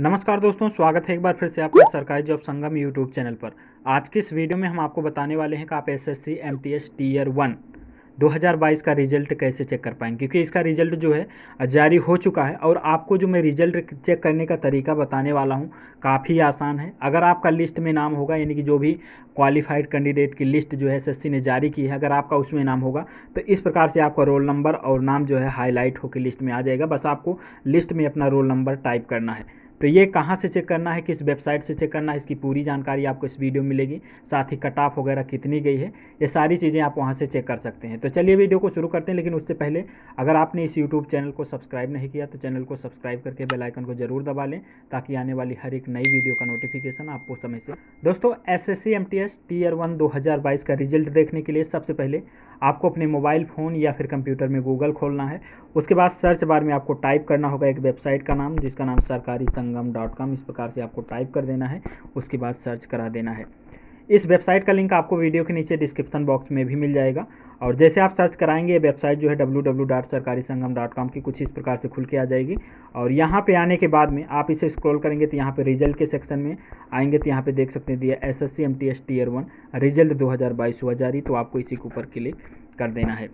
नमस्कार दोस्तों स्वागत है एक बार फिर से आपका सरकारी जॉब संगम यूट्यूब चैनल पर आज के इस वीडियो में हम आपको बताने वाले हैं कि आप S S C M T S tier one 2022 का रिजल्ट कैसे चेक कर पाएंगे क्योंकि इसका रिजल्ट जो है जारी हो चुका है और आपको जो मैं रिजल्ट चेक करने का तरीका बताने वाला हूँ काफ़ी आसान है अगर आपका लिस्ट में नाम होगा यानी कि जो भी क्वालिफाइड कैंडिडेट की लिस्ट जो है एसएससी ने जारी की है अगर आपका उसमें नाम होगा तो इस प्रकार से आपका रोल नंबर और नाम जो है हाईलाइट होकर लिस्ट में आ जाएगा बस आपको लिस्ट में अपना रोल नंबर टाइप करना है तो ये कहाँ से चेक करना है किस वेबसाइट से चेक करना है इसकी पूरी जानकारी आपको इस वीडियो में मिलेगी साथ ही कट ऑफ वगैरह कितनी गई है ये सारी चीज़ें आप वहाँ से चेक कर सकते हैं तो चलिए वीडियो को शुरू करते हैं लेकिन उससे पहले अगर आपने इस यूट्यूब चैनल को सब्सक्राइब नहीं किया तो चैनल को सब्सक्राइब करके बेलाइकन को ज़रूर दबा लें ताकि आने वाली हर एक नई वीडियो का नोटिफिकेशन आपको समय से दोस्तों S S C M T S tier one दो हज़ार बाईस का रिजल्ट देखने के लिए सबसे पहले आपको अपने मोबाइल फ़ोन या फिर कंप्यूटर में गूगल खोलना है उसके बाद सर्च बार में आपको टाइप करना होगा एक वेबसाइट का नाम जिसका नाम सरकारी संगम डॉट कॉम इस प्रकार से आपको टाइप कर देना है उसके बाद सर्च करा देना है इस वेबसाइट का लिंक आपको वीडियो के नीचे डिस्क्रिप्शन बॉक्स में भी मिल जाएगा और जैसे आप सर्च कराएंगे वेबसाइट जो है कॉम की कुछ इस प्रकार से खुल के आ जाएगी और यहाँ पे आने के बाद में आप इसे स्क्रॉल करेंगे तो यहाँ पे रिजल्ट के सेक्शन में आएंगे तो यहाँ पे देख सकते हैं दिया S S C M T S tier one result दो हुआ जारी तो आपको इसी के ऊपर क्लिक कर देना है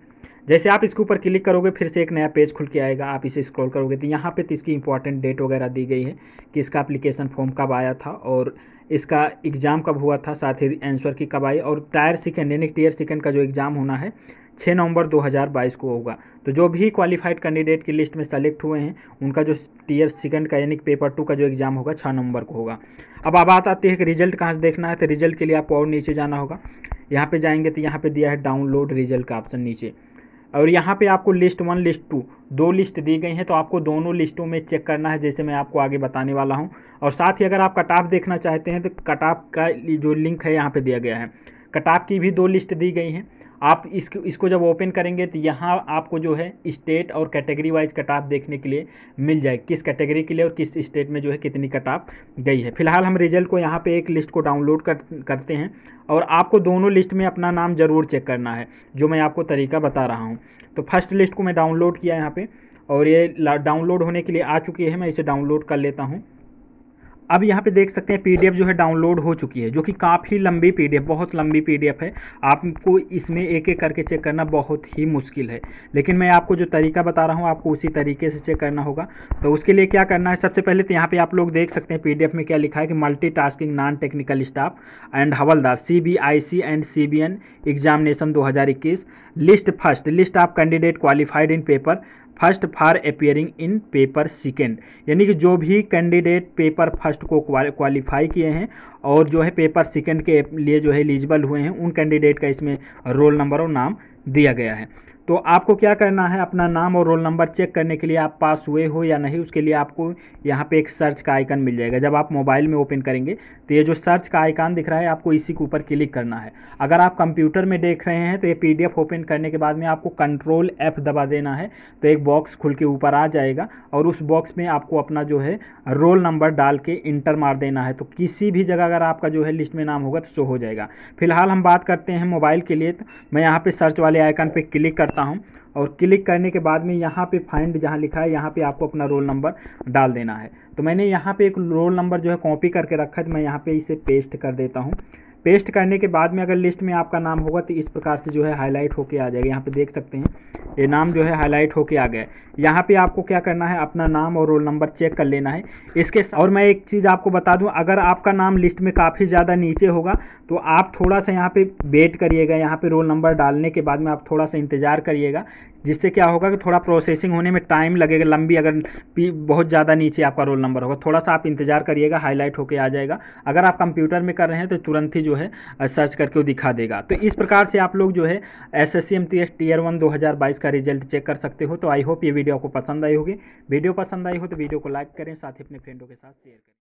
जैसे आप इसके ऊपर क्लिक करोगे फिर से एक नया पेज खुल के आएगा आप इसे स्क्रॉल करोगे तो यहाँ पे तो इसकी इंपॉर्टेंट डेट वगैरह दी गई है कि इसका अप्लीकेशन फॉर्म कब आया था और इसका एग्ज़ाम कब हुआ था साथ ही आंसर की कब आई और टायर सेकेंड यानी टीयर सेकेंड का जो एग्ज़ाम होना है छः नवंबर 2022 को होगा तो जो भी क्वालिफाइड कैंडिडेट की लिस्ट में सेलेक्ट हुए हैं उनका जो टीयर सेकंड का यानी पेपर टू का जो एग्ज़ाम होगा छः नवंबर को होगा अब आप बात आती है कि रिजल्ट कहाँ से देखना है तो रिजल्ट के लिए आपको और नीचे जाना होगा यहाँ पे जाएंगे तो यहाँ पे दिया है डाउनलोड रिजल्ट का ऑप्शन नीचे और यहाँ पे आपको लिस्ट वन लिस्ट टू दो लिस्ट दी गई हैं तो आपको दोनों लिस्टों में चेक करना है जैसे मैं आपको आगे बताने वाला हूँ और साथ ही अगर आप कट ऑफ देखना चाहते हैं तो कट ऑफ का जो लिंक है यहाँ पे दिया गया है कट ऑफ की भी दो लिस्ट दी गई हैं आप इसको इसको जब ओपन करेंगे तो यहाँ आपको जो है स्टेट और कैटेगरी वाइज कट ऑफ देखने के लिए मिल जाए किस कैटेगरी के लिए और किस स्टेट में जो है कितनी कट ऑफ गई है फिलहाल हम रिजल्ट को यहाँ पे एक लिस्ट को डाउनलोड कर, करते हैं और आपको दोनों लिस्ट में अपना नाम ज़रूर चेक करना है जो मैं आपको तरीका बता रहा हूँ तो फर्स्ट लिस्ट को मैं डाउनलोड किया यहाँ पर और ये डाउनलोड होने के लिए आ चुकी है मैं इसे डाउनलोड कर लेता हूँ अब यहाँ पे देख सकते हैं पीडीएफ जो है डाउनलोड हो चुकी है जो कि काफ़ी लंबी पीडीएफ बहुत लंबी पीडीएफ है आपको इसमें एक एक करके चेक करना बहुत ही मुश्किल है लेकिन मैं आपको जो तरीका बता रहा हूँ आपको उसी तरीके से चेक करना होगा तो उसके लिए क्या करना है सबसे पहले तो यहाँ पर आप लोग देख सकते हैं पी में क्या लिखा है कि multi non technical staff and havaldar C and C examination दो list first list of candidate qualified in paper first for appearing in paper second यानी कि जो भी कैंडिडेट पेपर फर्स्ट को क्वालिफाई किए हैं और जो है पेपर सेकेंड के लिए जो है एलिजिबल हुए हैं उन कैंडिडेट का इसमें रोल नंबर और नाम दिया गया है तो आपको क्या करना है अपना नाम और रोल नंबर चेक करने के लिए आप पास हुए हो या नहीं उसके लिए आपको यहाँ पे एक सर्च का आइकन मिल जाएगा जब आप मोबाइल में ओपन करेंगे तो ये जो सर्च का आइकन दिख रहा है आपको इसी के ऊपर क्लिक करना है अगर आप कंप्यूटर में देख रहे हैं तो ये पीडीएफ ओपन करने के बाद में आपको कंट्रोल एफ दबा देना है तो एक बॉक्स खुल के ऊपर आ जाएगा और उस बॉक्स में आपको अपना जो है रोल नंबर डाल के इंटर मार देना है तो किसी भी जगह अगर आपका जो है लिस्ट में नाम होगा तो शो हो जाएगा फिलहाल हम बात करते हैं मोबाइल के लिए तो मैं यहाँ पे सर्च वाले आइकन पर क्लिक करता हूँ और क्लिक करने के बाद में यहाँ पे फाइंड जहाँ लिखा है यहाँ पे आपको अपना रोल नंबर डाल देना है तो मैंने यहाँ पे एक रोल नंबर जो है कॉपी करके रखा है तो मैं यहाँ पे इसे पेस्ट कर देता हूँ पेस्ट करने के बाद में अगर लिस्ट में आपका नाम होगा तो इस प्रकार से जो है हाईलाइट होके आ जाएगा यहाँ पे देख सकते हैं ये नाम जो है हाईलाइट होके आ गया यहाँ पे आपको क्या करना है अपना नाम और रोल नंबर चेक कर लेना है इसके और मैं एक चीज़ आपको बता दूँ अगर आपका नाम लिस्ट में काफ़ी ज़्यादा नीचे होगा तो आप थोड़ा सा यहाँ पर वेट करिएगा यहाँ पर रोल नंबर डालने के बाद में आप थोड़ा सा इंतज़ार करिएगा जिससे क्या होगा कि थोड़ा प्रोसेसिंग होने में टाइम लगेगा लंबी अगर पी बहुत ज़्यादा नीचे आपका रोल नंबर होगा थोड़ा सा आप इंतजार करिएगा हाईलाइट होकर आ जाएगा अगर आप कंप्यूटर में कर रहे हैं तो तुरंत ही जो है सर्च करके वो दिखा देगा तो इस प्रकार से आप लोग जो है S S C M tier one दो हज़ार बाईस का रिजल्ट चेक कर सकते हो तो आई होप ये वीडियो आपको पसंद आई होगी वीडियो पसंद आई हो तो वीडियो को लाइक करें साथ ही अपने फ्रेंडों के साथ शेयर करें